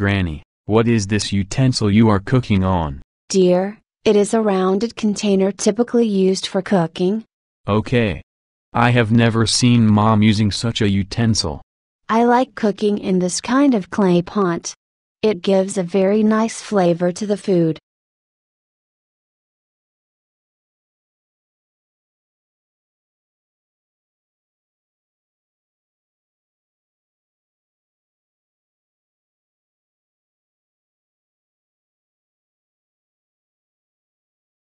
Granny, what is this utensil you are cooking on? Dear, it is a rounded container typically used for cooking. Okay. I have never seen mom using such a utensil. I like cooking in this kind of clay pot. It gives a very nice flavor to the food.